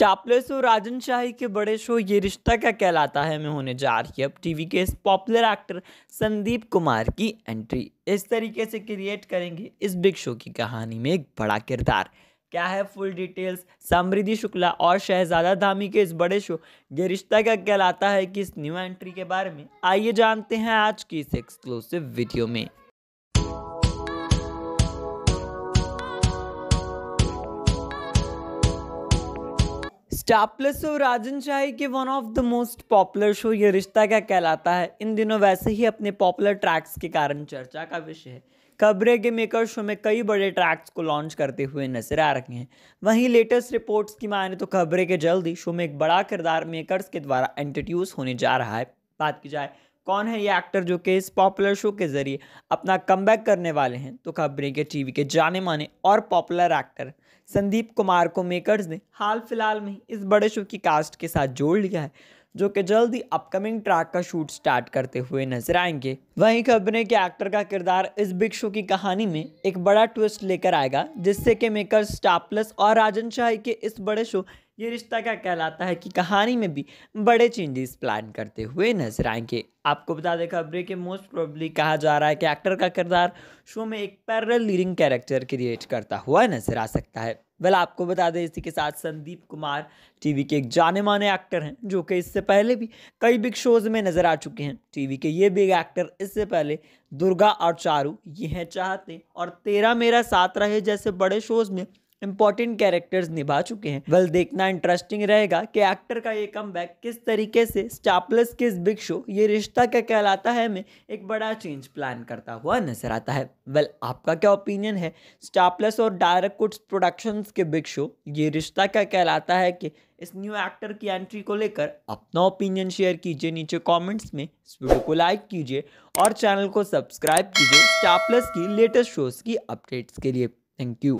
चापलेस और राजन शाही के बड़े शो ये रिश्ता क्या कहलाता है में होने जा रही है अब टीवी के इस पॉपुलर एक्टर संदीप कुमार की एंट्री इस तरीके से क्रिएट करेंगे इस बिग शो की कहानी में एक बड़ा किरदार क्या है फुल डिटेल्स समृद्धि शुक्ला और शहजादा धामी के इस बड़े शो ये रिश्ता क्या कहलाता है कि इस न्यू एंट्री के बारे में आइए जानते हैं आज की इस एक्सक्लूसिव वीडियो में स्टापलेस और राजन शाही के one of the most popular show Yeh Rishta क्या कहलाता है इन दिनों वैसे ही अपने पॉपुलर ट्रैक्स के कारण चर्चा का विषय है खबरें के मेकर शो में कई बड़े ट्रैक्स को लॉन्च करते हुए नजर आ रहे हैं वहीं लेटेस्ट रिपोर्ट्स की माने तो खबरे के जल्द ही शो में एक बड़ा किरदार मेकर्स के द्वारा इंट्रोड्यूस होने जा रहा है बात की जाए कौन है ये एक्टर जो कि इस पॉपुलर शो के ज़रिए अपना कम करने वाले हैं तो खबरें के टीवी के जाने माने और पॉपुलर एक्टर संदीप कुमार को मेकर्स ने हाल फिलहाल में इस बड़े शो की कास्ट के साथ जोड़ लिया है जो कि जल्द ही अपकमिंग ट्रैक का शूट स्टार्ट करते हुए नजर आएंगे वहीं खबरें के एक्टर का किरदार इस बिग शो की कहानी में एक बड़ा ट्विस्ट लेकर आएगा जिससे कि मेकर स्टापलस और राजन शाही के इस बड़े शो ये रिश्ता क्या कहलाता है कि कहानी में भी बड़े चेंजेस प्लान करते हुए नजर आएंगे आपको बता दें खबरें के मोस्ट प्रोबली कहा जा रहा है कि एक्टर का किरदार शो में एक पैरल लीडिंग कैरेक्टर क्रिएट करता हुआ नजर आ सकता है वेल आपको बता दें इसी के साथ संदीप कुमार टीवी के एक जाने माने एक्टर हैं जो कि इससे पहले भी कई बिग शोज में नज़र आ चुके हैं टीवी के ये बिग एक्टर इससे पहले दुर्गा और चारू ये हैं चाहते और तेरा मेरा साथ रहे जैसे बड़े शोज में इंपॉर्टेंट कैरेक्टर्स निभा चुके हैं वेल well, देखना इंटरेस्टिंग रहेगा कि एक्टर का ये कम किस तरीके से स्टापलेस के इस बिग शो ये रिश्ता क्या कहलाता है में एक बड़ा चेंज प्लान करता हुआ नजर आता है वेल well, आपका क्या ओपिनियन है स्टापलेस और डायरेक्ट कुट्स प्रोडक्शंस के बिग शो ये रिश्ता क्या कहलाता है कि इस न्यू एक्टर की एंट्री को लेकर अपना ओपिनियन शेयर कीजिए नीचे कमेंट्स में इस वीडियो को लाइक कीजिए और चैनल को सब्सक्राइब कीजिए स्टार प्लस की लेटेस्ट शोज़ की अपडेट्स के लिए थैंक यू